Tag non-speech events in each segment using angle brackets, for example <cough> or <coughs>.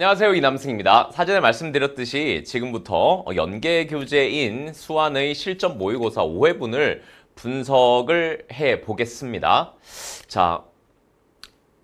안녕하세요 이남승입니다. 사전에 말씀드렸듯이 지금부터 연계 교재인 수완의 실전 모의고사 5회분을 분석을 해 보겠습니다. 자,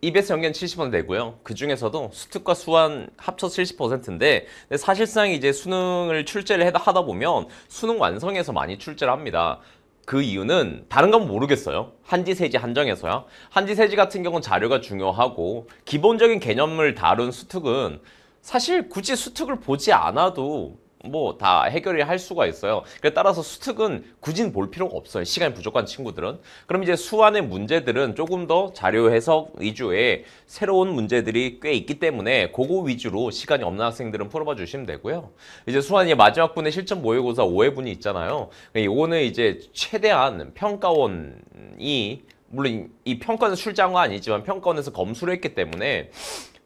EBS 연계는 7 0 되고요. 그 중에서도 수특과 수완 합쳐 70%인데 사실상 이제 수능을 출제를 하다 보면 수능 완성에서 많이 출제를 합니다. 그 이유는 다른 건 모르겠어요. 한지세지 한정해서요 한지세지 같은 경우는 자료가 중요하고 기본적인 개념을 다룬 수특은 사실 굳이 수특을 보지 않아도 뭐다 해결이 할 수가 있어요. 그에 따라서 수특은 굳이 볼 필요가 없어요. 시간이 부족한 친구들은. 그럼 이제 수완의 문제들은 조금 더 자료 해석 위주의 새로운 문제들이 꽤 있기 때문에 그거 위주로 시간이 없는 학생들은 풀어봐 주시면 되고요. 이제 수완이 마지막 분에 실전 모의고사 5회분이 있잖아요. 이거는 그러니까 이제 최대한 평가원이 물론 이 평가는 출장은 아니지만 평가원에서 검수를 했기 때문에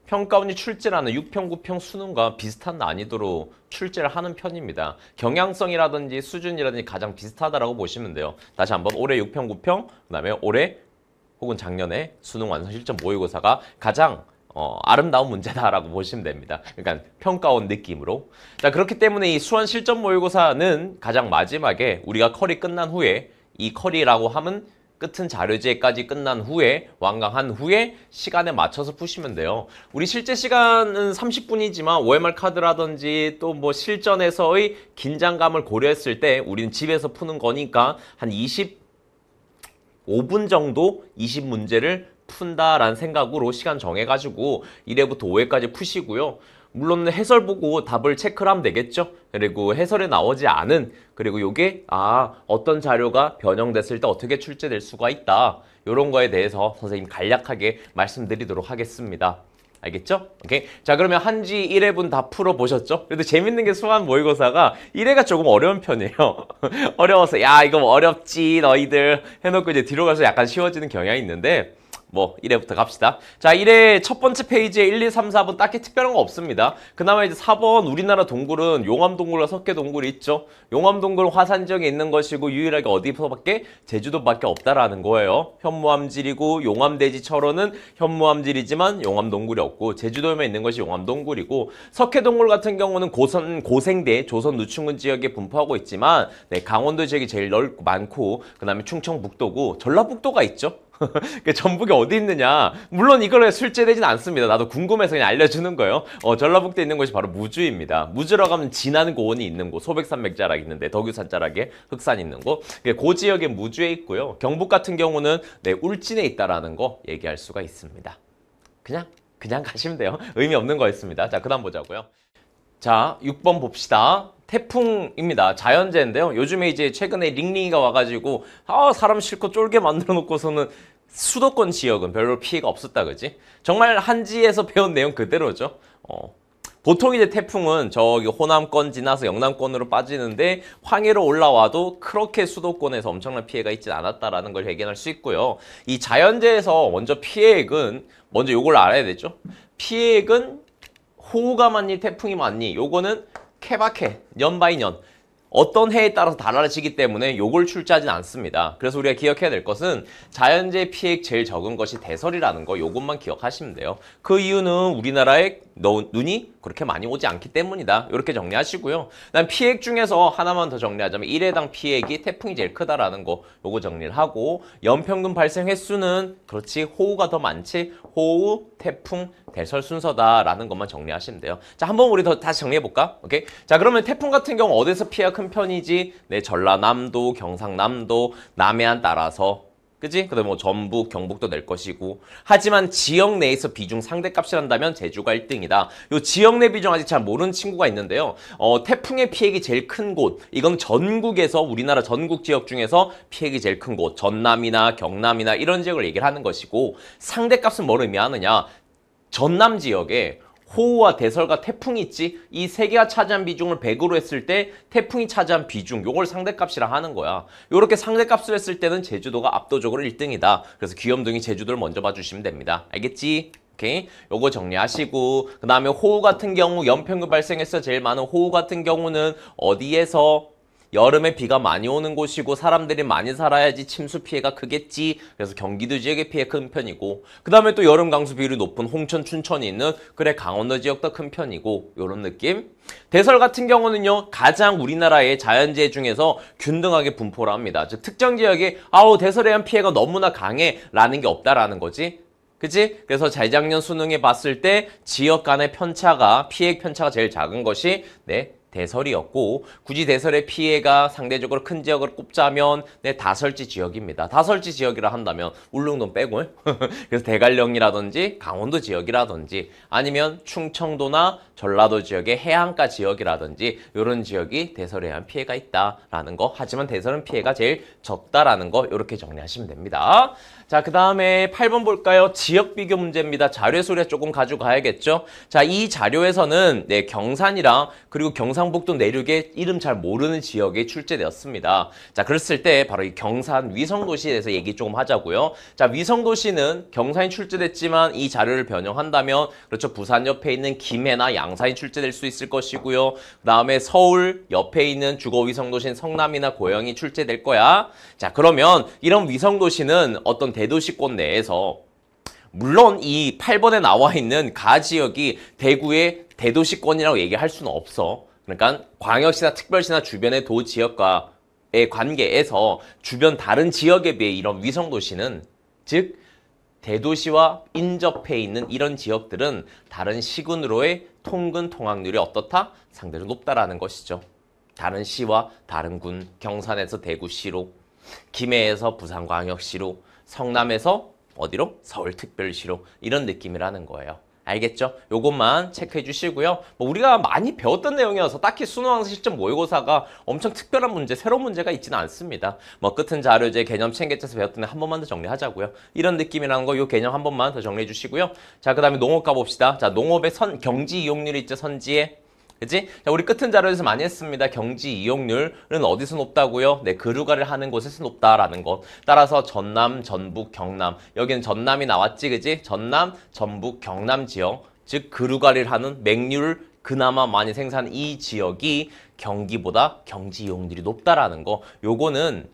평가원이 출제하는 6평, 9평 수능과 비슷한 난이도로 출제를 하는 편입니다. 경향성이라든지 수준이라든지 가장 비슷하다고 보시면 돼요. 다시 한번 올해 6평, 9평, 그다음에 올해 혹은 작년에 수능 완성 실전 모의고사가 가장 어, 아름다운 문제다라고 보시면 됩니다. 그러니까 평가원 느낌으로. 자, 그렇기 때문에 이 수원 실전 모의고사는 가장 마지막에 우리가 커리 끝난 후에 이 커리라고 함은 끝은 자료제까지 끝난 후에 완강한 후에 시간에 맞춰서 푸시면 돼요. 우리 실제 시간은 30분이지만 OMR 카드라든지 또 뭐 실전에서의 긴장감을 고려했을 때 우리는 집에서 푸는 거니까 한 25분 정도 20문제를 푼다라는 생각으로 시간 정해가지고 1회부터 5회까지 푸시고요. 물론 해설 보고 답을 체크를 하면 되겠죠. 그리고 해설에 나오지 않은 그리고 요게 아 어떤 자료가 변형됐을 때 어떻게 출제될 수가 있다. 요런 거에 대해서 선생님 간략하게 말씀드리도록 하겠습니다. 알겠죠? 오케이. 자, 그러면 한지 1회분 다 풀어보셨죠? 그래도 재밌는 게 수학 모의고사가 1회가 조금 어려운 편이에요. <laughs> 어려워서, 야, 이거 어렵지, 너희들. 해놓고 이제 뒤로 가서 약간 쉬워지는 경향이 있는데, 뭐 1회부터 갑시다. 자 1회 첫 번째 페이지에 1, 2, 3, 4번 딱히 특별한 거 없습니다. 그나마 이제 4번 우리나라 동굴은 용암동굴과 석계동굴이 있죠. 용암동굴 화산 지역에 있는 것이고 유일하게 어디서밖에 제주도밖에 없다라는 거예요. 현무암질이고 용암대지 철원은 현무암질이지만 용암동굴이 없고 제주도에만 있는 것이 용암동굴이고 석회동굴 같은 경우는 고선, 고생대 조선 누충군 지역에 분포하고 있지만 네, 강원도 지역이 제일 넓고 많고 그 다음에 충청북도고 전라북도가 있죠. 그 전북이 어디 있느냐 물론 이걸 로출제되진 않습니다 나도 궁금해서 그냥 알려주는 거예요 어, 전라북도에 있는 곳이 바로 무주입니다 무주라고하면 진안 고원이 있는 곳 소백산맥 자락 이 있는데 덕유산 자락에 흑산 있는 곳그 지역에 무주에 있고요 경북 같은 경우는 네, 울진에 있다라는 거 얘기할 수가 있습니다 그냥 그냥 가시면 돼요 의미 없는 거였습니다 자그 다음 보자고요 자 6번 봅시다 태풍입니다. 자연재해인데요. 요즘에 이제 최근에 링링이가 와가지고 아 사람 실고 쫄게 만들어 놓고서는 수도권 지역은 별로 피해가 없었다 그지? 정말 한지에서 배운 내용 그대로죠. 어. 보통 이제 태풍은 저기 호남권 지나서 영남권으로 빠지는데 황해로 올라와도 그렇게 수도권에서 엄청난 피해가 있진 않았다라는 걸 해결할 수 있고요. 이 자연재해에서 먼저 피해액은 먼저 요걸 알아야 되죠. 피해액은 호우가 많니 태풍이 많니 요거는 케바케 년 바이 년 어떤 해에 따라서 달라지기 때문에 요걸 출제하진 않습니다. 그래서 우리가 기억해야 될 것은 자연재해 피해 액 제일 적은 것이 대설이라는 거 요것만 기억하시면 돼요. 그 이유는 우리나라의 눈이 그렇게 많이 오지 않기 때문이다. 이렇게 정리하시고요. 난 피해액 중에서 하나만 더 정리하자면 1회당 피해액이 태풍이 제일 크다라는 거 요거 정리를 하고 연평균 발생 횟수는 그렇지 호우가 더 많지 호우, 태풍, 대설 순서다라는 것만 정리하시면 돼요. 자, 한번 우리 더 다시 정리해볼까? 오케이? 자, 그러면 태풍 같은 경우 어디서 피해가 큰 편이지? 네, 전라남도, 경상남도, 남해안 따라서 그지? 그다음 뭐 전북, 경북도 낼 것이고 하지만 지역 내에서 비중 상대값을 한다면 제주가 1등이다. 요 지역 내 비중 아직 잘 모르는 친구가 있는데요. 어, 태풍의 피해가 제일 큰 곳, 이건 전국에서 우리나라 전국 지역 중에서 피해가 제일 큰 곳, 전남이나 경남이나 이런 지역을 얘기를 하는 것이고 상대값은 뭘 의미하느냐? 전남 지역에 호우와 대설과 태풍이 있지 이 세 개가 차지한 비중을 100으로 했을 때 태풍이 차지한 비중 요걸 상대값이라 하는 거야 요렇게 상대값으로 했을 때는 제주도가 압도적으로 1등이다 그래서 귀염둥이 제주도를 먼저 봐주시면 됩니다 알겠지? 오케이? 요거 정리하시고 그 다음에 호우 같은 경우 연평균 발생해서 제일 많은 호우 같은 경우는 어디에서 여름에 비가 많이 오는 곳이고 사람들이 많이 살아야지 침수 피해가 크겠지. 그래서 경기도 지역의 피해 큰 편이고 그 다음에 또 여름 강수 비율이 높은 홍천, 춘천이 있는 그래 강원도 지역도 큰 편이고 이런 느낌. 대설 같은 경우는요 가장 우리나라의 자연재해 중에서 균등하게 분포를 합니다. 즉 특정 지역이 아우 대설에 대한 피해가 너무나 강해 라는 게 없다라는 거지. 그치? 그래서 재작년 수능에 봤을 때 지역 간의 편차가, 피해 편차가 제일 작은 것이 네, 대설이었고 굳이 대설의 피해가 상대적으로 큰 지역을 꼽자면 네, 다설지 지역입니다. 다설지 지역이라 한다면 울릉도 빼고 <laughs> 그래서 대관령이라든지 강원도 지역이라든지 아니면 충청도나 전라도 지역의 해안가 지역이라든지 이런 지역이 대설에 의한 피해가 있다라는 거 하지만 대설은 피해가 제일 적다라는 거 이렇게 정리하시면 됩니다. 자, 그 다음에 8번 볼까요? 지역 비교 문제입니다. 자료 수에 조금 가져가야겠죠? 자, 이 자료에서는 네, 경산이랑 그리고 경산 경상북도 내륙의 이름 잘 모르는 지역에 출제되었습니다. 자, 그랬을 때 바로 이 경산 위성도시에 대해서 얘기 조금 하자고요. 자, 위성도시는 경산이 출제됐지만 이 자료를 변형한다면 그렇죠. 부산 옆에 있는 김해나 양산이 출제될 수 있을 것이고요. 그다음에 서울 옆에 있는 주거 위성도시인 성남이나 고양이 출제될 거야. 자, 그러면 이런 위성도시는 어떤 대도시권 내에서 물론 이 8번에 나와 있는 가 지역이 대구의 대도시권이라고 얘기할 수는 없어. 그러니까 광역시나 특별시나 주변의 도 지역과의 관계에서 주변 다른 지역에 비해 이런 위성도시는 즉 대도시와 인접해 있는 이런 지역들은 다른 시군으로의 통근 통학률이 어떻다? 상대로 적으 높다라는 것이죠. 다른 시와 다른 군, 경산에서 대구시로, 김해에서 부산광역시로, 성남에서 어디로? 서울특별시로 이런 느낌이라는 거예요. 알겠죠? 요것만 체크해 주시고요. 뭐 우리가 많이 배웠던 내용이어서 딱히 수능 실전 모의고사가 엄청 특별한 문제, 새로운 문제가 있지는 않습니다. 뭐 끝은 자료제 개념 챙겨서 배웠던 한 번만 더 정리하자고요. 이런 느낌이라는 거 요 개념 한 번만 더 정리해 주시고요. 자, 그다음에 농업 가봅시다. 자, 농업의 선 경지 이용률이 있죠, 선지에. 그치? 자, 우리 끝은 자료에서 많이 했습니다. 경지 이용률은 어디서 높다고요? 네, 그루가를 하는 곳에서 높다라는 것. 따라서 전남, 전북, 경남. 여기는 전남이 나왔지, 그지? 전남, 전북, 경남 지역. 즉, 그루가를 하는 맥률 그나마 많이 생산 이 지역이 경기보다 경지 이용률이 높다라는 거. 요거는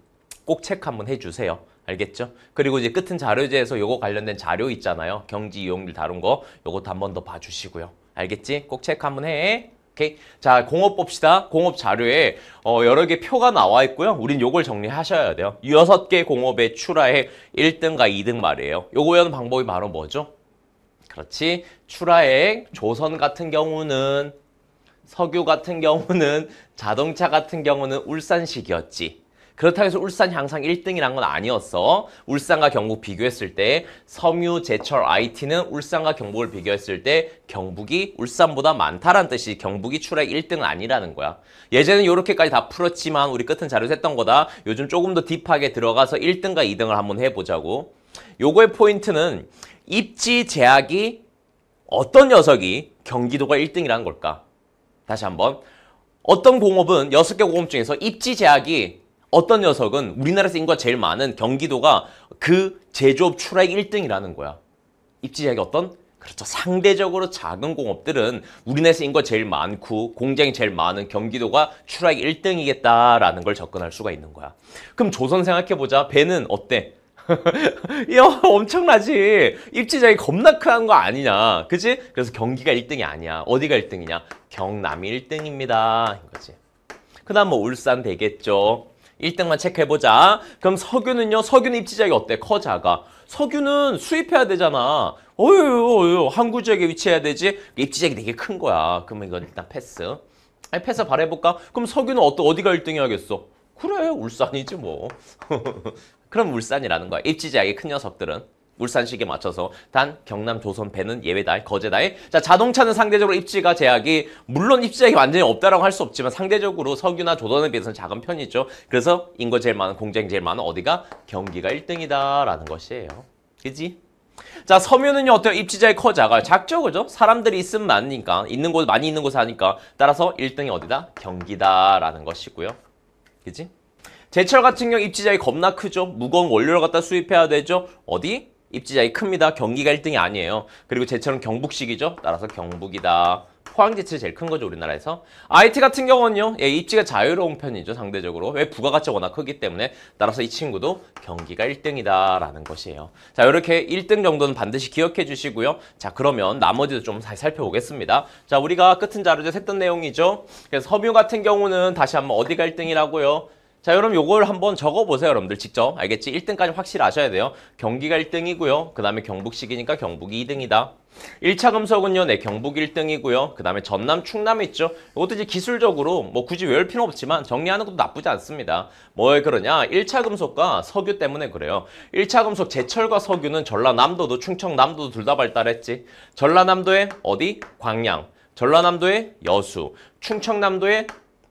꼭 체크 한번 해주세요. 알겠죠? 그리고 이제 끝은 자료제에서 요거 관련된 자료 있잖아요. 경지 이용률 다룬 거. 요것도 한번더 봐주시고요. 알겠지? 꼭 체크 한번 해. 오케이? 자, 공업 봅시다. 공업 자료에 어, 여러 개 표가 나와 있고요. 우린 요걸 정리하셔야 돼요. 여섯 개 공업의 출하액 1등과 2등 말이에요. 요거 외는 방법이 바로 뭐죠? 그렇지. 출하액, 조선 같은 경우는 석유 같은 경우는 자동차 같은 경우는 울산식이었지. 그렇다고 해서 울산이 항상 1등이란 건 아니었어. 울산과 경북 비교했을 때 섬유, 제철, IT는 울산과 경북을 비교했을 때 경북이 울산보다 많다란 뜻이 경북이 출하 1등은 아니라는 거야. 예제는 이렇게까지 다 풀었지만 우리 끝은 자료에 했던 거다. 요즘 조금 더 딥하게 들어가서 1등과 2등을 한번 해보자고. 요거의 포인트는 입지 제약이 어떤 녀석이 경기도가 1등이란 걸까? 다시 한번 어떤 공업은 6개 공업 중에서 입지 제약이 어떤 녀석은 우리나라에서 인구가 제일 많은 경기도가 그 제조업 출하액 1등이라는 거야. 입지작이 어떤? 그렇죠. 상대적으로 작은 공업들은 우리나라에서 인구가 제일 많고 공장이 제일 많은 경기도가 출하액 1등이겠다라는 걸 접근할 수가 있는 거야. 그럼 조선 생각해보자. 배는 어때? <laughs> 야 엄청나지 입지작이 겁나 크한 거 아니냐 그지 그래서 경기가 1등이 아니야 어디가 1등이냐 경남이 1등입니다 그 다음 뭐 울산 되겠죠 1등만 체크해보자. 그럼 석유는요? 석유는 입지작이 어때? 커, 작아? 석유는 수입해야 되잖아. 어휴, 어휴, 항구 지역에 위치해야 되지? 입지작이 되게 큰 거야. 그러면 이건 일단 패스. 아니, 패스 바래볼까? 그럼 석유는 어떠, 어디가 1등이 하겠어? 그래, 울산이지 뭐. <laughs> 그럼 울산이라는 거야. 입지작이 큰 녀석들은. 울산식에 맞춰서 단 경남 조선 배는 예외다 거제다 자 자동차는 상대적으로 입지가 제약이 물론 입지 제약이 완전히 없다라고 할 수 없지만 상대적으로 석유나 조선에 비해서는 작은 편이죠 그래서 인구 제일 많은 공장 제일 많은 어디가 경기가 1등이다라는 것이에요 그지? 자 섬유는요 어때요? 입지자의 커 작아요 작죠 그죠? 사람들이 있으면 많으니까 있는 곳 많이 있는 곳 하니까 따라서 1등이 어디다? 경기다라는 것이고요 그지? 제철 같은 경우 입지자의 겁나 크죠. 무거운 원료를 갖다 수입해야 되죠. 어디? 입지자이 큽니다. 경기가 1등이 아니에요. 그리고 제철은 경북식이죠. 따라서 경북이다. 포항제철이 제일 큰 거죠 우리나라에서 IT 같은 경우는요 예, 입지가 자유로운 편이죠 상대적으로 왜 부가가치가 워낙 크기 때문에 따라서 이 친구도 경기가 1등이다 라는 것이에요 자 이렇게 1등 정도는 반드시 기억해 주시고요 자 그러면 나머지도 좀 살펴보겠습니다 자 우리가 끝은 자료제 했던 내용이죠 그래서 섬유 같은 경우는 다시 한번 어디가 1등이라고요 자 여러분 요걸 한번 적어보세요 여러분들 직접 알겠지? 1등까지 확실히 아셔야 돼요 경기가 1등이고요 그 다음에 경북식이니까 경북이 2등이다 1차 금속은요 네 경북 1등이고요 그 다음에 전남 충남 있죠 이것도 이제 기술적으로 뭐 굳이 외울 필요는 없지만 정리하는 것도 나쁘지 않습니다 뭐에 그러냐 1차 금속과 석유 때문에 그래요 1차 금속 제철과 석유는 전라남도도 충청남도도 둘 다 발달했지 전라남도의 어디? 광양 전라남도의 여수 충청남도의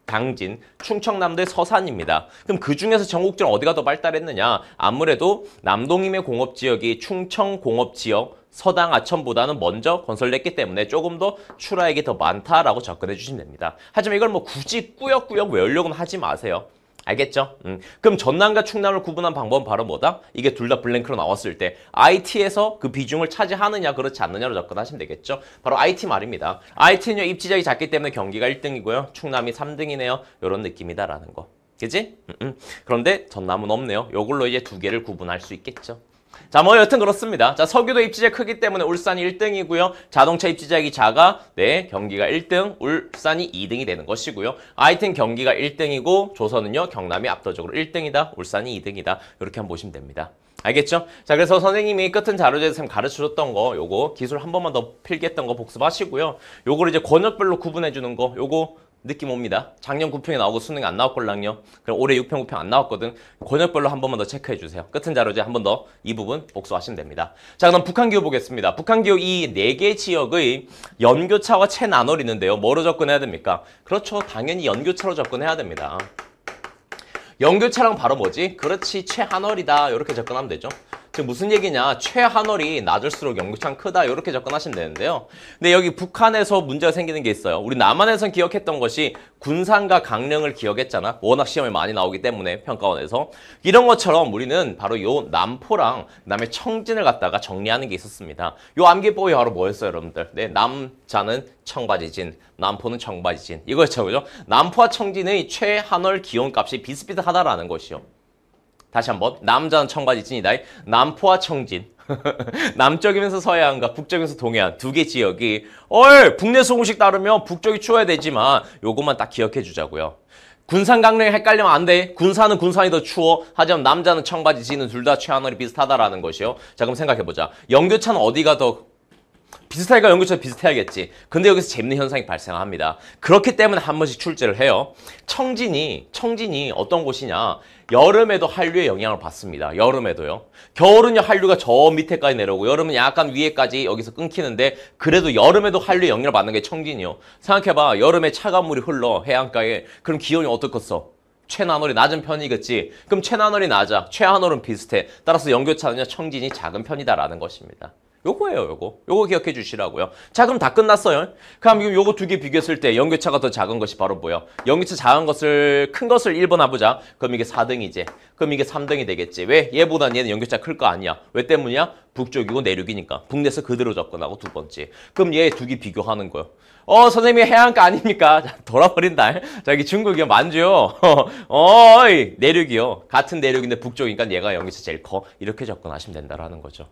당진, 충청남도의 서산입니다. 그럼 그중에서 전국적으로 어디가 더 발달했느냐? 아무래도 남동임의 공업지역이 충청공업지역, 서당 아첨보다는 먼저 건설됐기 때문에 조금 더 출하액이 더 많다라고 접근해 주시면 됩니다. 하지만 이걸 뭐 굳이 꾸역꾸역 외우려고는 하지 마세요. 알겠죠? 음. 그럼 전남과 충남을 구분한 방법은 바로 뭐다? 이게 둘 다 블랭크로 나왔을 때 IT에서 그 비중을 차지하느냐 그렇지 않느냐로 접근하시면 되겠죠? 바로 IT 말입니다. IT는요 입지적이 작기 때문에 경기가 1등이고요. 충남이 3등이네요. 이런 느낌이다라는 거. 그지? 음, 음. 그런데 전남은 없네요. 요걸로 이제 두 개를 구분할 수 있겠죠. 자, 뭐 여튼 그렇습니다. 자, 석유도 입지재 크기 때문에 울산이 1등이고요. 자동차 입지재액이 작아, 네, 경기가 1등, 울산이 2등이 되는 것이고요. 아이튼 경기가 1등이고 조선은요, 경남이 압도적으로 1등이다, 울산이 2등이다. 이렇게 한번 보시면 됩니다. 알겠죠? 자, 그래서 선생님이 끝은 자료제에쌤 가르쳐줬던 거, 요거 기술 한 번만 더 필기했던 거 복습하시고요. 요거를 이제 권역별로 구분해주는 거, 요거 느낌 옵니다. 작년 9평이 나오고 수능이 안 나올 걸랑요. 그럼 올해 6평, 9평 안 나왔거든. 권역별로 한 번만 더 체크해 주세요. 끝은 자료제 한 번 더 이 부분 복수하시면 됩니다. 자, 그럼 북한 기후 보겠습니다. 북한 기후이 네 개 지역의 연교차와 채나눠있는데요 뭐로 접근해야 됩니까? 그렇죠. 당연히 연교차로 접근해야 됩니다. 연교차랑 바로 뭐지? 그렇지, 최한월이다 이렇게 접근하면 되죠. 지 무슨 얘기냐 최하늘이 낮을수록 연구창 크다 이렇게 접근하시면 되는데요. 근데 여기 북한에서 문제가 생기는 게 있어요. 우리 남한에선 기억했던 것이 군산과 강릉을 기억했잖아. 워낙 시험에 많이 나오기 때문에 평가원에서 이런 것처럼 우리는 바로 요 남포랑 남다 청진을 갖다가 정리하는 게 있었습니다. 요 암기법이 바로 뭐였어요, 여러분들? 네, 남자는 청바지진, 남포는 청바지진 이거죠, 그죠? 남포와 청진의 최하늘 기온값이 비슷비슷하다라는 것이요. 다시 한번 남자는 청바지 진이다 남포와 청진. <laughs> 남쪽이면서 서해안과 북쪽에서 동해안 두 개 지역이 얼 북내 소공식 따르면 북쪽이 추워야 되지만 요것만 딱 기억해 주자고요. 군산 강릉이 헷갈리면 안 돼. 군산은 군산이 더 추워. 하지만 남자는 청바지 지는 둘다 최하늘이 비슷하다라는 것이요. 자 그럼 생각해보자. 연교차는 어디가 더 비슷하니까 연교차 비슷해야겠지. 근데 여기서 재밌는 현상이 발생합니다. 그렇기 때문에 한 번씩 출제를 해요. 청진이 청진이 어떤 곳이냐. 여름에도 한류의 영향을 받습니다. 여름에도요. 겨울은요 한류가 저 밑에까지 내려오고 여름은 약간 위에까지 여기서 끊기는데 그래도 여름에도 한류의 영향을 받는 게 청진이요. 생각해봐 여름에 차가운 물이 흘러 해안가에 그럼 기온이 어떻겠어? 최나홀이 낮은 편이겠지. 그럼 최나홀이 낮아. 최하홀은 비슷해. 따라서 연교차는요 청진이 작은 편이다라는 것입니다. 요거예요, 요거. 요거 기억해 주시라고요. 자, 그럼 다 끝났어요. 그럼 지금 요거 두 개 비교했을 때 연교차가 더 작은 것이 바로 뭐예요? 연교차 작은 것을, 큰 것을 1번 해보자. 그럼 이게 4등이지. 그럼 이게 3등이 되겠지. 왜? 얘보다 얘는 연교차 클 거 아니야. 왜 때문이야? 북쪽이고 내륙이니까. 북내서 에 그대로 접근하고 두 번째. 그럼 얘 두 개 비교하는 거예요. 어, 선생님이 해안가 아니니까 <laughs> 자, 돌아버린다. 자, 여기 중국이요. 만주요. <laughs> 어이, 내륙이요. 같은 내륙인데 북쪽이니까 얘가 연기차 제일 커. 이렇게 접근하시면 된다라는 거죠.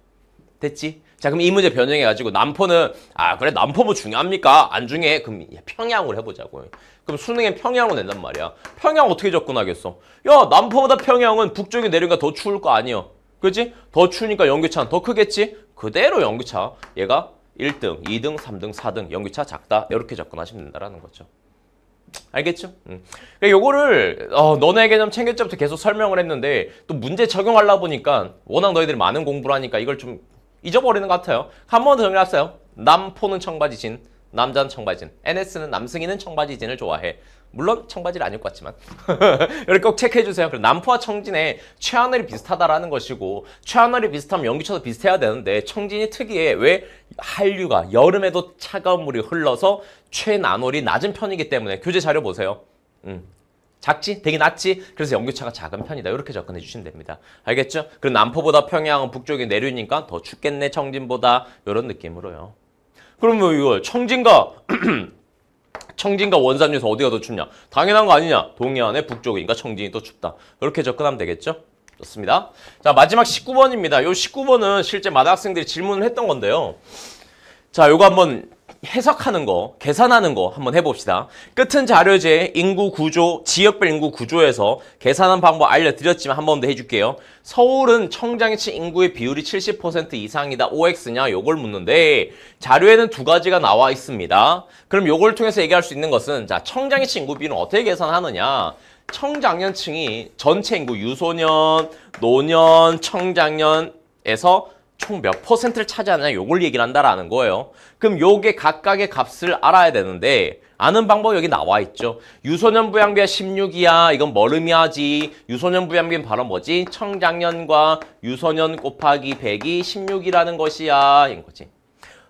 됐지? 자 그럼 이 문제 변형해가지고 남포는 아 그래 남포 뭐 중요합니까? 안 중요해? 그럼 평양으로 해보자고 요 그럼 수능엔 평양으로 낸단 말이야 평양 어떻게 접근하겠어? 야 남포보다 평양은 북쪽에 내려가 더 추울 거 아니야 그지? 더 추우니까 연기차는 더 크겠지? 그대로 연기차 얘가 1등, 2등, 3등, 4등 연기차 작다 이렇게 접근하시면 된다라는 거죠 알겠죠? 음. 그 요거를 어, 너네 개념 챙길 때부터 계속 설명을 했는데 또 문제 적용하려 보니까 워낙 너희들이 많은 공부를 하니까 이걸 좀 잊어버리는 것 같아요. 한 번 더 정리하세요. 남포는 청바지진, 남자는 청바지진, NS는 남승이는 청바지진을 좋아해. 물론 청바지를 안 입고 왔지만 여러분 꼭 체크해 주세요. 그리고 남포와 청진의 최하늘이 비슷하다라는 것이고 최하늘이 비슷하면 연기쳐도 비슷해야 되는데 청진이 특이해 왜 한류가 여름에도 차가운 물이 흘러서 최난월이 낮은 편이기 때문에 교재 자료 보세요. 음. 작지? 되게 낮지? 그래서 연교차가 작은 편이다. 이렇게 접근해 주시면 됩니다. 알겠죠? 그럼 남포보다 평양은 북쪽이 내륙이니까 더 춥겠네 청진보다 이런 느낌으로요. 그러면 뭐 이거 청진과 청진과 원산에서 어디가 더 춥냐? 당연한 거 아니냐? 동해안의 북쪽이니까 청진이 더 춥다. 이렇게 접근하면 되겠죠? 좋습니다. 자 마지막 19번입니다. 요 19번은 실제 마다 학생들이 질문을 했던 건데요. 자 요거 한번 해석하는 거, 계산하는 거 한번 해봅시다. 끝은 자료제 인구 구조, 지역별 인구 구조에서 계산한 방법 알려드렸지만 한 번 더 해줄게요. 서울은 청장치 인구의 비율이 70% 이상이다. OX냐? 요걸 묻는데 자료에는 두 가지가 나와 있습니다. 그럼 요걸 통해서 얘기할 수 있는 것은 자 청장치 인구 비율은 어떻게 계산하느냐? 청장년층이 전체 인구 유소년, 노년, 청장년에서 총몇 퍼센트를 차지하느냐 요걸 얘기를 한다라는 거예요. 그럼 요게 각각의 값을 알아야 되는데 아는 방법 여기 나와 있죠. 유소년 부양비가 16이야. 이건 뭘의이야지 유소년 부양비는 바로 뭐지? 청장년과 유소년 곱하기 100이 16이라는 것이야. 인 거지.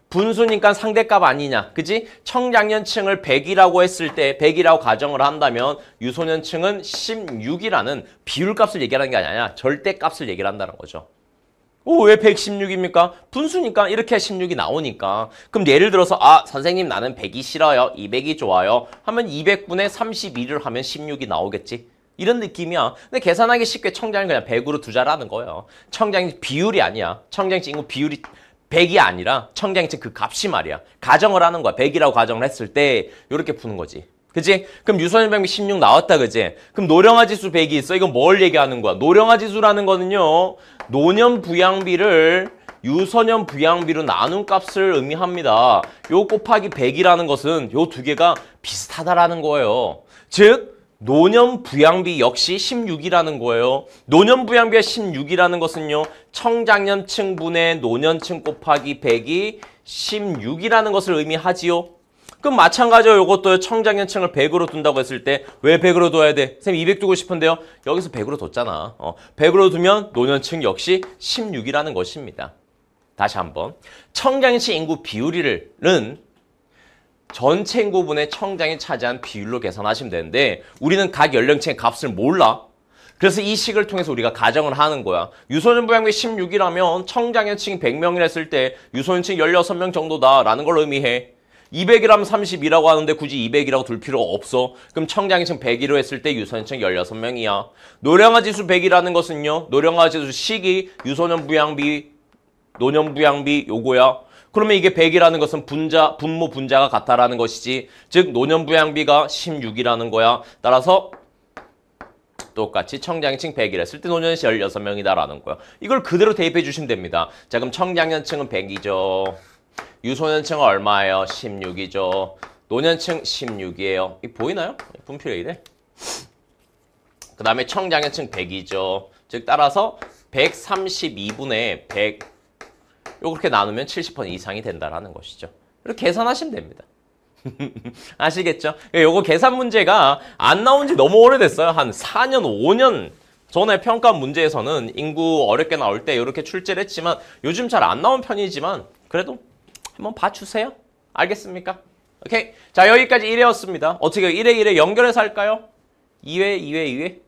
분수니까 상대값 아니냐. 그지? 청장년층을 100이라고 했을 때 100이라고 가정을 한다면 유소년층은 16이라는 비율값을 얘기하는 게아니냐 절대값을 얘기를 한다는 거죠. 오, 왜 116입니까? 분수니까 이렇게 16이 나오니까. 그럼 예를 들어서 아, 선생님 나는 100이 싫어요. 200이 좋아요. 하면 200분의 32를 하면 16이 나오겠지. 이런 느낌이야. 근데 계산하기 쉽게 청장이 그냥 100으로 두자라는 거예요. 청장이 비율이 아니야. 청장이 인구 비율이 100이 아니라 청장치 그 값이 말이야. 가정을 하는 거야. 100이라고 가정을 했을 때 이렇게 푸는 거지. 그지? 그럼 유선 116 나왔다 그지? 그럼 노령화 지수 100이 있어. 이건 뭘 얘기하는 거야? 노령화 지수라는 거는요. 노년 부양비를 유소년 부양비로 나눈 값을 의미합니다. 요 곱하기 100이라는 것은 요 두 개가 비슷하다라는 거예요. 즉 노년 부양비 역시 16이라는 거예요. 노년 부양비가 16이라는 것은요. 청장년층 분의 노년층 곱하기 100이 16이라는 것을 의미하지요. 그럼 마찬가지로 이것도 청장년층을 100으로 둔다고 했을 때 왜 100으로 둬야 돼? 선생님 200 두고 싶은데요. 여기서 100으로 뒀잖아. 어, 100으로 두면 노년층 역시 16이라는 것입니다. 다시 한번 청장년층 인구 비율이를는 전체 인구분의 청장이 차지한 비율로 계산하시면 되는데 우리는 각 연령층의 값을 몰라. 그래서 이 식을 통해서 우리가 가정을 하는 거야. 유소년 부양비 16이라면 청장년층 이 100명이라 했을 때 유소년층 16명 정도다라는 걸 의미해. 200이라면 30이라고 하는데 굳이 200이라고 둘 필요가 없어. 그럼 청장이층 100이로 했을 때 유소년층 16명이야. 노령화 지수 100이라는 것은요. 노령화 지수 시기, 유소년 부양비, 노년 부양비 요거야. 그러면 이게 100이라는 것은 분자, 분모 분자가 같다라는 것이지. 즉 노년 부양비가 16이라는 거야. 따라서 똑같이 청장년층 100이라 했을 때 노년시 16명이다라는 거야. 이걸 그대로 대입해 주시면 됩니다. 자 그럼 청장년층은 100이죠. 유소년층 얼마예요? 16이죠. 노년층 16이에요. 이 보이나요? 분필에 이래. 그 다음에 청장년층 100이죠. 즉 따라서 1 3 2분에100 요렇게 나누면 70% 이상이 된다라는 것이죠. 이렇게 계산하시면 됩니다. <laughs> 아시겠죠? 예, 요거 계산 문제가 안 나온 지 너무 오래됐어요. 한 4년, 5년 전에 평가 문제에서는 인구 어렵게 나올 때 이렇게 출제를 했지만 요즘 잘 안 나온 편이지만 그래도 한번 봐주세요. 알겠습니까? 오케이. 자, 여기까지 1회였습니다. 어떻게 1회, 1회 연결해서 할까요? 2회, 2회, 2회.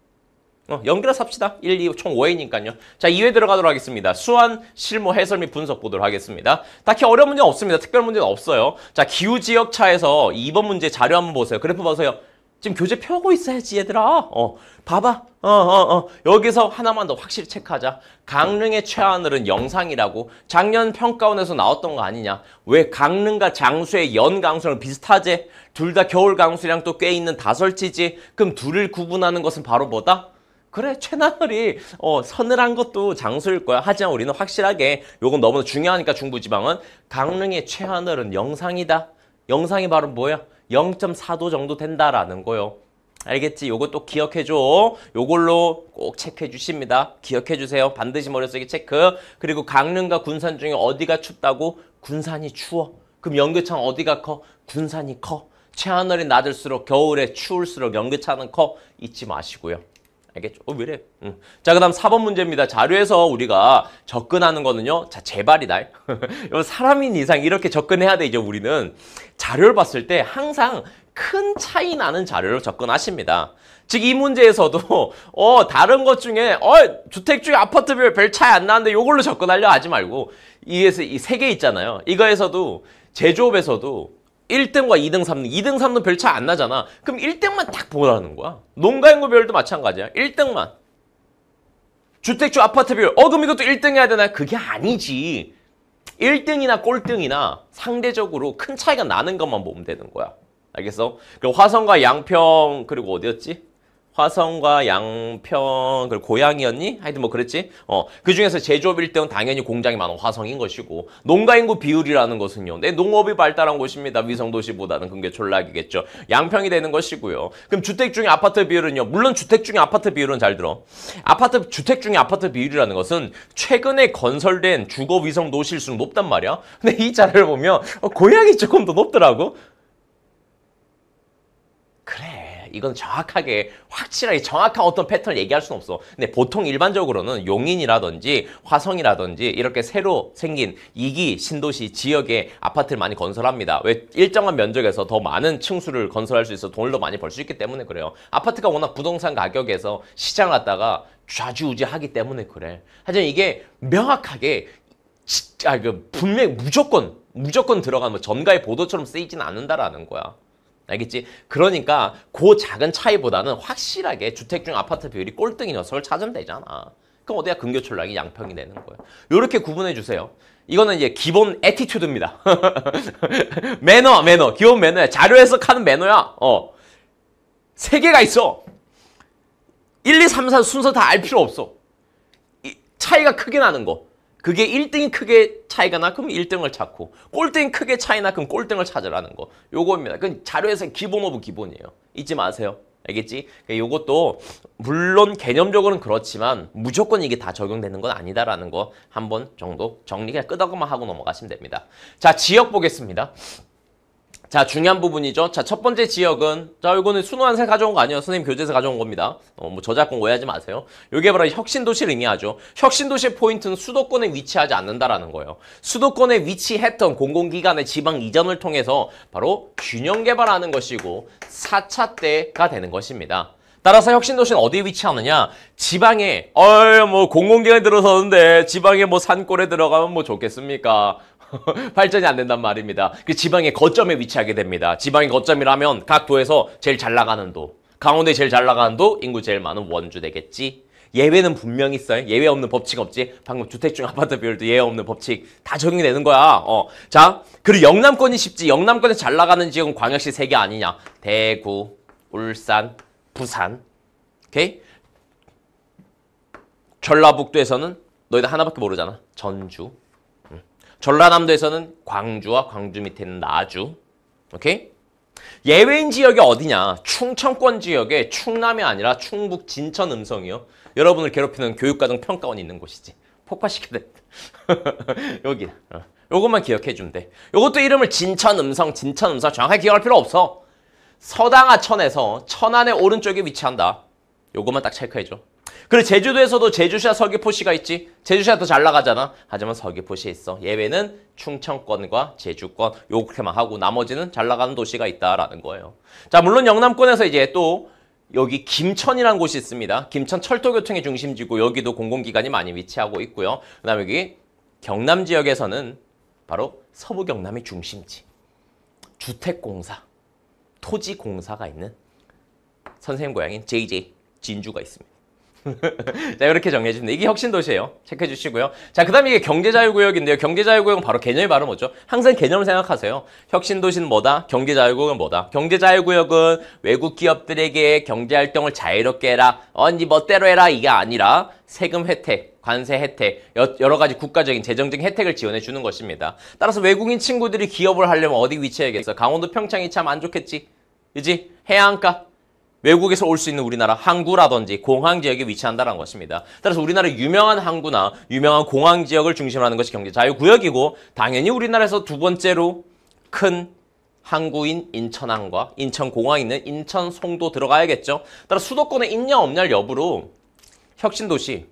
어, 연결해서 합시다. 1, 2, 총 5회니까요. 자, 2회 들어가도록 하겠습니다. 수완, 실무, 해설 및 분석 보도록 하겠습니다. 딱히 어려운 문제는 없습니다. 특별 문제는 없어요. 자, 기후지역 차에서 2번 문제 자료 한번 보세요. 그래프 보세요. 지금 교재 펴고 있어야지 얘들아. 어, 봐봐. 어, 어, 어. 여기서 하나만 더 확실히 체크하자. 강릉의 최하늘은 영상이라고 작년 평가원에서 나왔던 거 아니냐. 왜 강릉과 장수의 연강수랑 비슷하지? 둘 다 겨울 강수량또꽤 있는 다설치지. 그럼 둘을 구분하는 것은 바로 뭐다? 그래 최나을이 어, 서늘한 것도 장수일 거야 하지만 우리는 확실하게 요건 너무나 중요하니까 중부지방은 강릉의 최하늘은 영상이다 영상이 바로 뭐야 0.4도 정도 된다라는 거요. 알겠지? 요거 또 기억해줘. 요걸로 꼭 체크해 주십니다. 기억해 주세요. 반드시 머릿속에 체크. 그리고 강릉과 군산 중에 어디가 춥다고? 군산이 추워. 그럼 연교창 어디가 커? 군산이 커. 최하늘이 낮을수록 겨울에 추울수록 연교차는 커 잊지 마시고요. 알겠죠? 어, 왜래? 응. 자, 그 다음 4번 문제입니다. 자료에서 우리가 접근하는 거는요. 자, 제발이다. <laughs> 사람인 이상 이렇게 접근해야 돼, 이제 우리는. 자료를 봤을 때 항상 큰 차이 나는 자료로 접근하십니다. 즉, 이 문제에서도, <laughs> 어, 다른 것 중에, 어, 주택 중에 아파트별 별 차이 안 나는데 이걸로 접근하려 하지 말고, 이에서 이 세 개 있잖아요. 이거에서도, 제조업에서도, 1등과 2등, 3등. 2등, 3등 별 차 안 나잖아. 그럼 1등만 딱 보라는 거야. 농가연구별도 마찬가지야. 1등만. 주택주 아파트별. 어, 그럼 이것도 1등 해야 되나? 그게 아니지. 1등이나 꼴등이나 상대적으로 큰 차이가 나는 것만 보면 되는 거야. 알겠어? 그럼 화성과 양평, 그리고 어디였지? 화성과 양평 그 고향이었니? 하여튼 뭐 그랬지. 어, 그 중에서 제조업 일대는 당연히 공장이 많은 화성인 것이고 농가 인구 비율이라는 것은요. 내 농업이 발달한 곳입니다. 위성 도시보다는 근게 졸락이겠죠. 양평이 되는 것이고요. 그럼 주택 중에 아파트 비율은요. 물론 주택 중에 아파트 비율은 잘 들어. 아파트 주택 중에 아파트 비율이라는 것은 최근에 건설된 주거 위성 도시일수록 높단 말이야. 근데 이 자료를 보면 어, 고향이 조금 더 높더라고. 이건 정확하게 확실하게 정확한 어떤 패턴을 얘기할 수는 없어. 근데 보통 일반적으로는 용인이라든지 화성이라든지 이렇게 새로 생긴 이기 신도시 지역에 아파트를 많이 건설합니다. 왜 일정한 면적에서 더 많은 층수를 건설할 수 있어 돈을 더 많이 벌 수 있기 때문에 그래요. 아파트가 워낙 부동산 가격에서 시장 갔다가 좌지우지하기 때문에 그래. 하지만 이게 명확하게 아, 그 분명 히 무조건 무조건 들어가면 전가의 보도처럼 쓰이진 않는다라는 거야. 알겠지? 그러니까 그 작은 차이보다는 확실하게 주택 중 아파트 비율이 꼴등인 녀석을 찾으면 되잖아. 그럼 어디야 근교철락이 양평이 되는 거예요. 이렇게 구분해 주세요. 이거는 이제 기본 에티튜드입니다. <laughs> 매너, 매너. 기본 매너야. 자료 해석하는 매너야. 어. 세 개가 있어. 1, 2, 3, 4 순서 다 알 필요 없어. 차이가 크게 나는 거. 그게 1등이 크게 차이가 나 그럼 1등을 찾고 꼴등이 크게 차이 나 그럼 꼴등을 찾으라는 거 요겁니다. 그 자료에서 기본 오브 기본이에요. 잊지 마세요. 알겠지? 그 요것도 물론 개념적으로는 그렇지만 무조건 이게 다 적용되는 건 아니다라는 거 한 번 정도 정리 가 끄덕만 하고 넘어가시면 됩니다. 자 지역 보겠습니다. 자 중요한 부분이죠 자 첫 번째 지역은 자 이거는 순환한 가져온 거 아니에요 선생님 교재에서 가져온 겁니다 어뭐 저작권 오해하지 마세요 이게 바로 혁신도시를 의미하죠 혁신도시의 포인트는 수도권에 위치하지 않는다라는 거예요 수도권에 위치했던 공공기관의 지방 이전을 통해서 바로 균형 개발하는 것이고 4차 때가 되는 것입니다 따라서 혁신도시는 어디에 위치하느냐? 지방에, 어이, 뭐, 공공기관에 들어서는데, 지방에 뭐 산골에 들어가면 뭐 좋겠습니까? <laughs> 발전이 안 된단 말입니다. 그 지방의 거점에 위치하게 됩니다. 지방의 거점이라면 각 도에서 제일 잘 나가는 도, 강원도에 제일 잘 나가는 도, 인구 제일 많은 원주 되겠지. 예외는 분명히 있어요. 예외 없는 법칙 없지. 방금 주택 중 아파트 비율도 예외 없는 법칙 다 적용이 되는 거야. 어. 자, 그리고 영남권이 쉽지. 영남권에 잘 나가는 지역은 광역시 세 개 아니냐. 대구, 울산, 부산. 오케이? 전라북도에서는 너희들 하나밖에 모르잖아. 전주. 전라남도에서는 광주와 광주 밑에 는 나주. 오케이? 예외인 지역이 어디냐? 충청권 지역에 충남이 아니라 충북 진천 음성이요. 여러분을 괴롭히는 교육과정 평가원이 있는 곳이지. 폭파시켜야 돼. <laughs> 여기. 어. 요것만 기억해 주면 돼. 요것도 이름을 진천 음성, 진천 음성 정확하게 기억할 필요 없어. 서당하천에서 천안의 오른쪽에 위치한다. 요것만 딱 체크해 줘. 그리고 제주도에서도 제주시와 서귀포시가 있지. 제주시가 더 잘 나가잖아. 하지만 서귀포시에 있어. 예외는 충청권과 제주권 요렇게만 하고 나머지는 잘 나가는 도시가 있다라는 거예요. 자, 물론 영남권에서 이제 또 여기 김천이라는 곳이 있습니다. 김천 철도교통의 중심지고 여기도 공공기관이 많이 위치하고 있고요. 그다음에 여기 경남 지역에서는 바로 서부 경남의 중심지. 주택공사, 토지공사가 있는 선생님 고향인 JJ 진주가 있습니다. <laughs> 자 이렇게 정해집니다. 이게 혁신도시예요. 체크해 주시고요. 자 그다음 이게 경제자유구역인데요. 경제자유구역은 바로 개념이 바로 뭐죠? 항상 개념을 생각하세요. 혁신도시는 뭐다? 경제자유구역은 뭐다? 경제자유구역은 외국 기업들에게 경제활동을 자유롭게 해라. 언니 어, 멋대로 해라 이게 아니라 세금 혜택, 관세 혜택, 여러 가지 국가적인 재정적인 혜택을 지원해 주는 것입니다. 따라서 외국인 친구들이 기업을 하려면 어디 위치해야겠어? 강원도 평창이 참 안 좋겠지. 그지? 해안가, 외국에서 올 수 있는 우리나라 항구라든지 공항 지역에 위치한다는 것입니다. 따라서 우리나라 유명한 항구나 유명한 공항 지역을 중심으로 하는 것이 경제 자유구역이고 당연히 우리나라에서 두 번째로 큰 항구인 인천항과 인천공항 있는 인천 송도 들어가야겠죠. 따라 서 수도권의 있냐 없냐 여부로 혁신도시,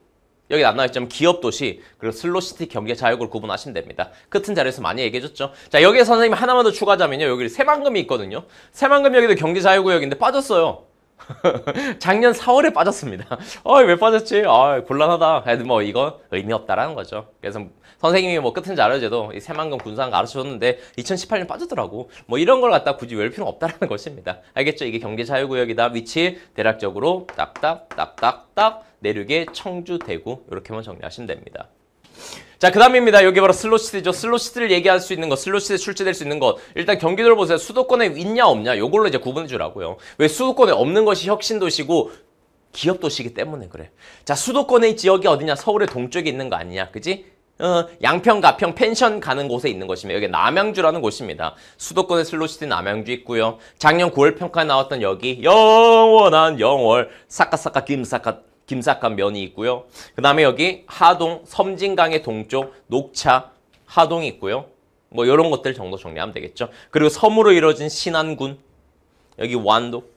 여기 나눠있지만 기업도시, 그리고 슬로시티 경제 자유구를 구분하시면 됩니다. 끝은 자리에서 많이 얘기해줬죠. 자, 여기에 선생님 하나만 더 추가하자면요. 여기 세만금이 있거든요. 세만금 여기도 경제 자유구역인데 빠졌어요. <laughs> 작년 4월에 빠졌습니다. 어, 왜 빠졌지? 아, 곤란하다. 하여뭐 이건 의미 없다라는 거죠. 그래서 선생님이 뭐 끝은지 알아줘도 이 새만금 군산 가르쳐줬는데 2018년 빠졌더라고뭐 이런 걸 갖다 굳이 외울 필요는 없다라는 <laughs> 것입니다. 알겠죠? 이게 경제 자유구역이다. 위치 대략적으로 딱딱 딱딱딱 내륙의 청주 대구 이렇게만 정리하시면 됩니다. 자, 그 다음입니다. 여기 바로 슬로시티죠슬로시티를 얘기할 수 있는 것, 슬로시티 출제될 수 있는 것. 일단 경기도를 보세요. 수도권에 있냐 없냐. 요걸로 이제 구분해 주라고요. 왜 수도권에 없는 것이 혁신도시고 기업 도시기 때문에 그래. 자, 수도권의 지역이 어디냐? 서울의 동쪽에 있는 거 아니냐? 그지? 어, 양평, 가평, 펜션 가는 곳에 있는 곳입니다. 여기 남양주라는 곳입니다. 수도권의 슬로시티 남양주 있고요. 작년 9월 평가에 나왔던 여기 영원한 영월 사카사카 김사카 김삭한 면이 있고요. 그 다음에 여기 하동, 섬진강의 동쪽, 녹차, 하동이 있고요. 뭐 이런 것들 정도 정리하면 되겠죠. 그리고 섬으로 이루어진 신안군, 여기 완도,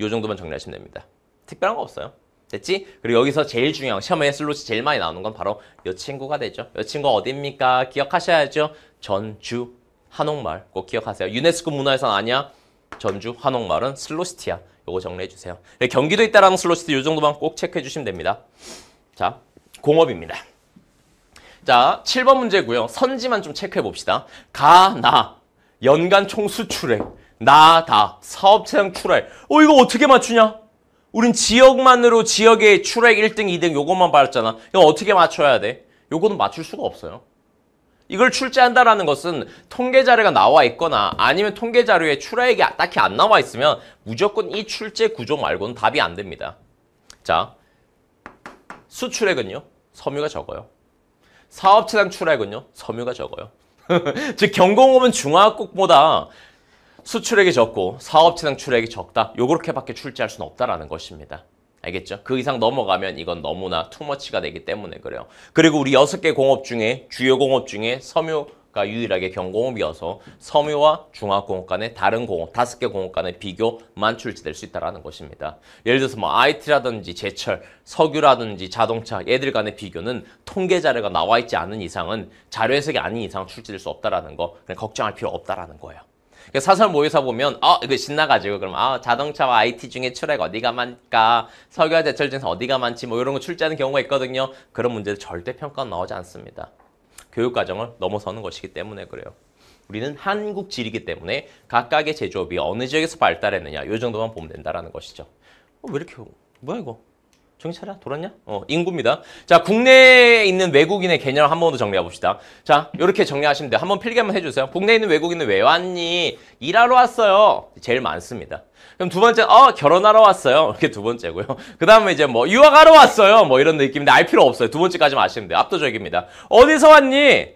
요 정도만 정리하시면 됩니다. 특별한 거 없어요. 됐지? 그리고 여기서 제일 중요한 시험에 슬롯이 제일 많이 나오는 건 바로 여 친구가 되죠. 여 친구 어디입니까 기억하셔야죠. 전주 한옥마을 꼭 기억하세요. 유네스코 문화유산 아니야? 전주 한옥마을은 슬로시티야. 요거 정리해 주세요. 네, 경기도 있다라는 슬로시트 요 정도만 꼭 체크해 주시면 됩니다. 자, 공업입니다. 자, 7번 문제고요. 선지만 좀 체크해 봅시다. 가, 나, 연간 총 수출액, 나, 다, 사업체당 출액. 어, 이거 어떻게 맞추냐? 우린 지역만으로 지역의 출액 1등, 2등 요것만 받았잖아. 이거 어떻게 맞춰야 돼? 요거는 맞출 수가 없어요. 이걸 출제한다라는 것은 통계 자료가 나와 있거나 아니면 통계 자료에 출하액이 딱히 안 나와 있으면 무조건 이 출제 구조 말고는 답이 안 됩니다. 자, 수출액은요. 섬유가 적어요. 사업체당 출하액은요. 섬유가 적어요. <laughs> 즉 경공업은 중화학국보다 수출액이 적고 사업체당 출액이 하 적다. 요렇게밖에 출제할 수는 없다라는 것입니다. 알겠죠? 그 이상 넘어가면 이건 너무나 투머치가 되기 때문에 그래요. 그리고 우리 여섯 개 공업 중에 주요 공업 중에 섬유가 유일하게 경공업이어서 섬유와 중화공업 간의 다른 공업, 다섯 개 공업 간의 비교만 출제될 수 있다는 것입니다. 예를 들어서 뭐 IT라든지 제철, 석유라든지 자동차 얘들 간의 비교는 통계 자료가 나와 있지 않은 이상은 자료 해석이 아닌 이상 출제될 수 없다라는 거 걱정할 필요 없다라는 거예요. 그러니까 사설 모의사 보면 어 이거 신나가지고 그럼 아 자동차와 IT 중에 출액 어디가 많을까 석유와 제철 중에서 어디가 많지 뭐 이런 거 출제하는 경우가 있거든요. 그런 문제들 절대 평가 나오지 않습니다. 교육과정을 넘어서는 것이기 때문에 그래요. 우리는 한국 질이기 때문에 각각의 제조업이 어느 지역에서 발달했느냐 이 정도만 보면 된다라는 것이죠. 어, 왜 이렇게 뭐야 이거 정신 차려 돌았냐? 어 인구입니다. 자 국내에 있는 외국인의 개념을 한 번 더 정리해 봅시다. 자 이렇게 정리하시면 돼요. 한번 필기 한번 해주세요. 국내에 있는 외국인은 왜 왔니? 일하러 왔어요. 제일 많습니다. 그럼 두 번째 어 결혼하러 왔어요. <laughs> 이렇게 두 번째고요. 그 다음에 이제 뭐 유학하러 왔어요. 뭐 이런 느낌인데 알 필요 없어요. 두 번째까지만 아시면 돼요. 압도적입니다. 어디서 왔니?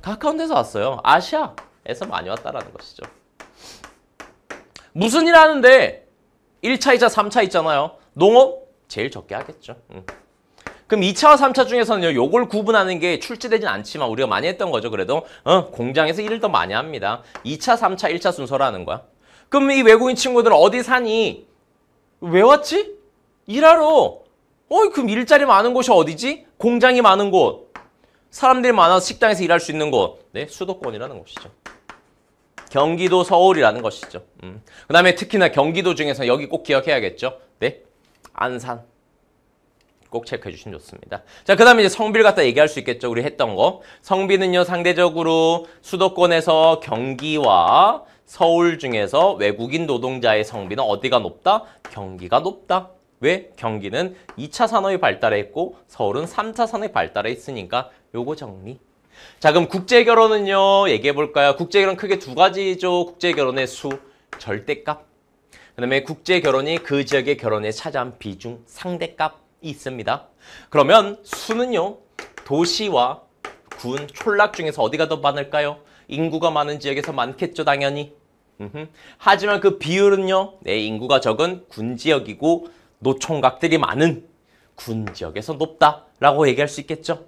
가까운 데서 왔어요. 아시아에서 많이 왔다라는 것이죠. 무슨 일 하는데? 1차, 이차 3차 있잖아요. 농업, 제일 적게 하겠죠. 음. 그럼 2차와 3차 중에서는요. 요걸 구분하는 게 출제되진 않지만 우리가 많이 했던 거죠. 그래도 어, 공장에서 일을 더 많이 합니다. 2차, 3차, 1차 순서라는 거야. 그럼 이 외국인 친구들은 어디 사니? 왜 왔지? 일하러. 어, 이 그럼 일자리 많은 곳이 어디지? 공장이 많은 곳. 사람들이 많아서 식당에서 일할 수 있는 곳. 네, 수도권이라는 곳이죠. 경기도 서울이라는 것이죠. 음. 그 다음에 특히나 경기도 중에서 여기 꼭 기억해야겠죠. 네, 안산. 꼭 체크해 주시면 좋습니다. 자, 그 다음에 이제 성비를 갖다 얘기할 수 있겠죠. 우리 했던 거. 성비는요, 상대적으로 수도권에서 경기와 서울 중에서 외국인 노동자의 성비는 어디가 높다? 경기가 높다. 왜? 경기는 2차 산업이 발달해 있고 서울은 3차 산업이 발달해 있으니까 요거 정리. 자, 그럼 국제결혼은요, 얘기해 볼까요? 국제결혼 크게 두 가지죠. 국제결혼의 수, 절대값. 그 다음에 국제 결혼이 그 지역의 결혼에 차지한 비중 상대값이 있습니다. 그러면 수는요. 도시와 군, 촌락 중에서 어디가 더 많을까요? 인구가 많은 지역에서 많겠죠, 당연히. 음흠. 하지만 그 비율은요. 네, 인구가 적은 군 지역이고 노총각들이 많은 군 지역에서 높다라고 얘기할 수 있겠죠.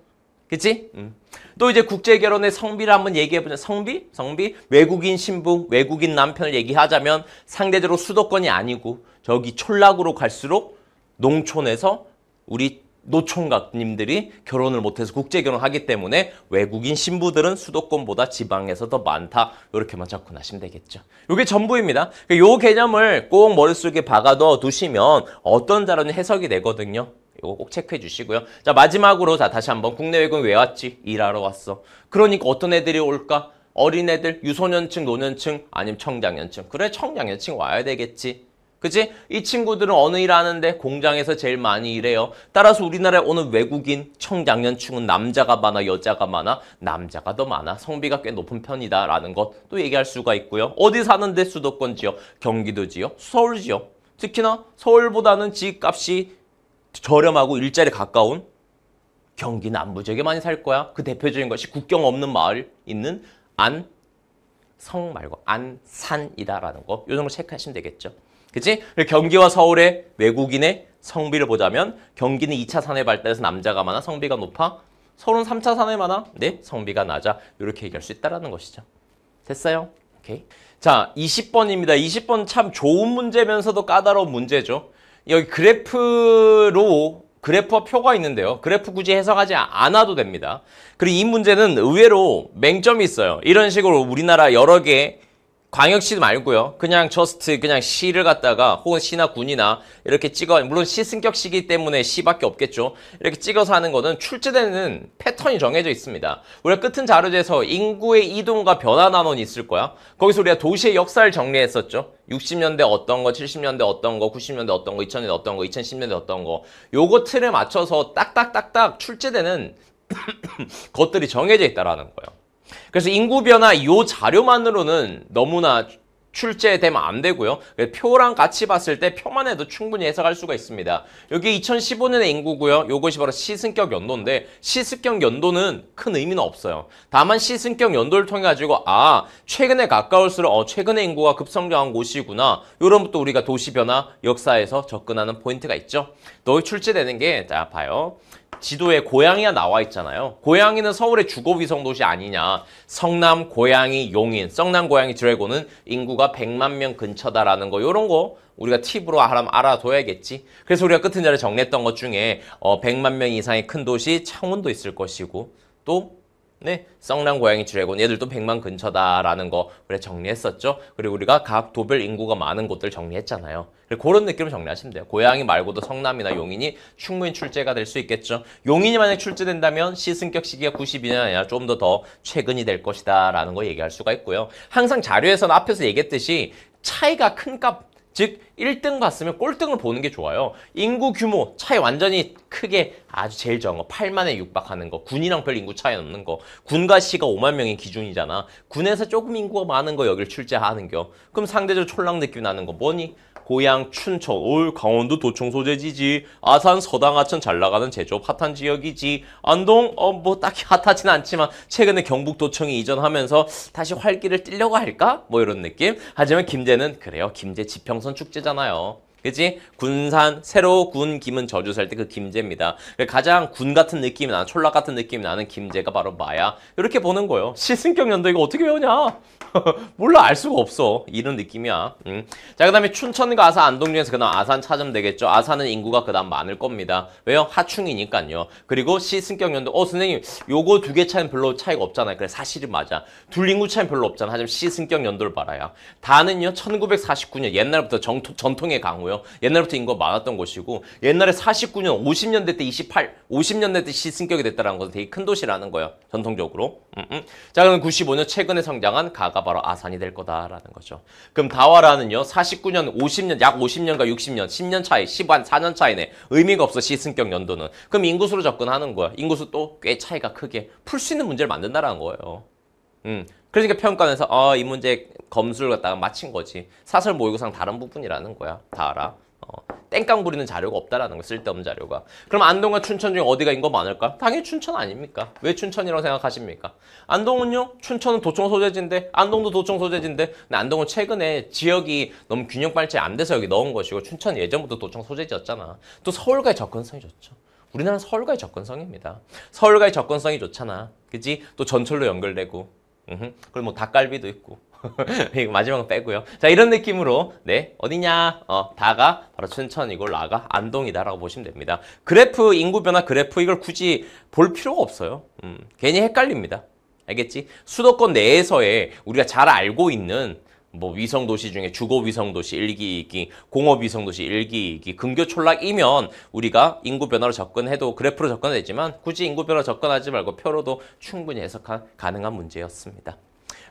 그치? 음. 또 이제 국제 결혼의 성비를 한번 얘기해 보자. 성비? 성비? 외국인 신부, 외국인 남편을 얘기하자면 상대적으로 수도권이 아니고 저기 촌락으로 갈수록 농촌에서 우리 노총각님들이 결혼을 못해서 국제결혼하기 때문에 외국인 신부들은 수도권보다 지방에서 더 많다. 이렇게만 접근하시면 되겠죠. 이게 전부입니다. 이 그러니까 개념을 꼭 머릿속에 박아둬 두시면 어떤 자료는 해석이 되거든요. 이거 꼭 체크해 주시고요. 자 마지막으로 자 다시 한번 국내 외국인 왜 왔지? 일하러 왔어. 그러니까 어떤 애들이 올까? 어린애들, 유소년층, 노년층, 아니면 청장년층. 그래, 청장년층 와야 되겠지. 그치? 이 친구들은 어느 일 하는데 공장에서 제일 많이 일해요. 따라서 우리나라에 오는 외국인 청장년층은 남자가 많아, 여자가 많아, 남자가 더 많아, 성비가 꽤 높은 편이다라는 것도 얘기할 수가 있고요. 어디 사는데 수도권 지역, 경기도 지역, 서울 지역. 특히나 서울보다는 집값이 저렴하고 일자리 가까운 경기 남부 지역에 많이 살 거야. 그 대표적인 것이 국경 없는 마을 있는 안성 말고 안산이다라는 거. 요 정도 체크하시면 되겠죠. 그치? 경기와 서울의 외국인의 성비를 보자면 경기는 2차 산업 발달해서 남자가 많아 성비가 높아 서울은 3차 산업 많아 네 성비가 낮아 이렇게 얘기할 수 있다는 라 것이죠. 됐어요? 오케이. 자 20번입니다. 20번 참 좋은 문제면서도 까다로운 문제죠. 여기 그래프로 그래프와 표가 있는데요. 그래프 굳이 해석하지 않아도 됩니다. 그리고 이 문제는 의외로 맹점이 있어요. 이런 식으로 우리나라 여러 개 광역시 도 말고요. 그냥 저스트 그냥 시를 갖다가 혹은 시나 군이나 이렇게 찍어 물론 시 승격시기 때문에 시밖에 없겠죠. 이렇게 찍어서 하는 거는 출제되는 패턴이 정해져 있습니다. 우리가 끝은 자료제에서 인구의 이동과 변화 나눠 있을 거야. 거기서 우리가 도시의 역사를 정리했었죠. 60년대 어떤 거, 70년대 어떤 거, 90년대 어떤 거, 2000년대 어떤 거, 2010년대 어떤 거. 요거 틀에 맞춰서 딱딱딱딱 출제되는 <coughs> 것들이 정해져 있다라는 거예요. 그래서 인구 변화 이 자료만으로는 너무나 출제되면 안 되고요. 표랑 같이 봤을 때 표만 해도 충분히 해석할 수가 있습니다. 여기 2015년의 인구고요. 이것이 바로 시승격 연도인데 시승격 연도는 큰 의미는 없어요. 다만 시승격 연도를 통해 가지고 아 최근에 가까울수록 어, 최근의 인구가 급성장한 곳이구나. 요런 것도 우리가 도시 변화 역사에서 접근하는 포인트가 있죠. 너 출제되는 게자 봐요. 지도에 고양이가 나와 있잖아요. 고양이는 서울의 주거위성 도시 아니냐. 성남, 고양이, 용인, 성남, 고양이, 드래곤은 인구가 100만 명 근처다라는 거 이런 거 우리가 팁으로 알아둬야겠지. 그래서 우리가 끝은 자를 정리했던 것 중에 어, 100만 명 이상의 큰 도시 창원도 있을 것이고 또 네, 썩난 고양이 드래곤 얘들도 100만 근처다라는 거 그래 정리했었죠. 그리고 우리가 각 도별 인구가 많은 곳들 정리했잖아요. 그 그런 느낌으로 정리하시면 돼요. 고양이 말고도 성남이나 용인이 충분히 출제가 될 수 있겠죠. 용인이 만약 출제된다면 시승격 시기가 92년 아니라 좀더 더 최근이 될 것이다 라는 거 얘기할 수가 있고요. 항상 자료에서는 앞에서 얘기했듯이 차이가 큰 값, 즉 1등 봤으면 꼴등을 보는 게 좋아요. 인구 규모 차이 완전히 크게 아주 제일 적은 거 8만에 육박하는 거 군이랑 별 인구 차이 없는 거 군과 시가 5만 명이 기준이잖아. 군에서 조금 인구가 많은 거여기를 출제하는 겨. 그럼 상대적으로 촐랑 느낌 나는 거 뭐니? 고향 춘천, 올 강원도 도청 소재지지, 아산, 서당, 하천 잘 나가는 제조업 핫한 지역이지, 안동 어뭐 딱히 핫하진 않지만 최근에 경북 도청이 이전하면서 다시 활기를 띠려고 할까? 뭐 이런 느낌. 하지만 김제는 그래요. 김제 지평선 축제잖아요. 그지 군산 새로 군 김은 저주 살 때 그 김제입니다. 그러니까 가장 군 같은 느낌이 나는 촐락 같은 느낌이 나는 김제가 바로 마야. 이렇게 보는 거예요. 시승격 연도 이거 어떻게 외우냐? <laughs> 몰라 알 수가 없어. 이런 느낌이야. 음. 자 그다음에 춘천 과 아산, 안동 중에서 그다음 아산 찾으면 되겠죠. 아산은 인구가 그다음 많을 겁니다. 왜요? 하충이니까요. 그리고 시승격 연도 어 선생님 요거 두 개 차이는 별로 차이가 없잖아요. 그래 사실은 맞아. 둘 인구 차이는 별로 없잖아. 하지만 시승격 연도를 봐라야 다는요 1949년 옛날부터 정토, 전통의 강우요 곳고요 옛날부터 인구가 많았던 곳이고 옛날에 49년, 50년대 때 28, 50년대 때 시승격이 됐다는 것은 되게 큰 도시라는 거예요. 전통적으로. 음, 음. 자 그럼 95년 최근에 성장한 가가 바로 아산이 될 거다라는 거죠. 그럼 다와라는요. 49년, 50년, 약 50년과 60년, 10년 차이, 1 0반 4년 차이네. 의미가 없어 시승격 연도는. 그럼 인구수로 접근하는 거야. 인구수 또꽤 차이가 크게 풀 수 있는 문제를 만든다라는 거예요. 음. 그러니까 평가원에서 어, 아, 이 문제 검수를 갖다가 마친 거지. 사설 모의고사랑 다른 부분이라는 거야. 다 알아. 어, 땡깡 부리는 자료가 없다라는 거 쓸데없는 자료가 그럼 안동과 춘천 중에 어디가 인거 많을까? 당연히 춘천 아닙니까? 왜 춘천이라고 생각하십니까? 안동은요? 춘천은 도청 소재지인데 안동도 도청 소재지인데 근데 안동은 최근에 지역이 너무 균형 발치안 돼서 여기 넣은 것이고 춘천 예전부터 도청 소재지였잖아 또 서울과의 접근성이 좋죠 우리나라는 서울과의 접근성입니다 서울과의 접근성이 좋잖아 그지? 또 전철로 연결되고 그리고 뭐 닭갈비도 있고 <laughs> 이거 마지막은 빼고요 자 이런 느낌으로 네 어디냐 어 다가 바로 춘천이고 라가 안동이다라고 보시면 됩니다 그래프 인구 변화 그래프 이걸 굳이 볼 필요가 없어요 음, 괜히 헷갈립니다 알겠지 수도권 내에서의 우리가 잘 알고 있는 뭐 위성도시 중에 주거위성도시 1기이기, 공업위성도시 1기이기, 근교촌락이면 우리가 인구변화로 접근해도 그래프로 접근은 되지만 굳이 인구변화로 접근하지 말고 표로도 충분히 해석한 가능한 문제였습니다.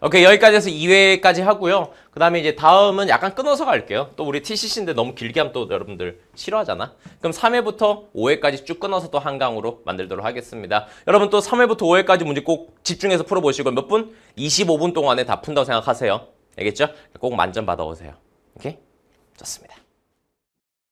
오케이 여기까지 해서 2회까지 하고요. 그 다음에 이제 다음은 약간 끊어서 갈게요. 또 우리 TCC인데 너무 길게 하면 또 여러분들 싫어하잖아. 그럼 3회부터 5회까지 쭉 끊어서 또 한강으로 만들도록 하겠습니다. 여러분 또 3회부터 5회까지 문제 꼭 집중해서 풀어보시고 몇 분? 25분 동안에 다 푼다고 생각하세요. 알겠죠? 그러니까 꼭 만점 받아오세요. 오케이? 좋습니다.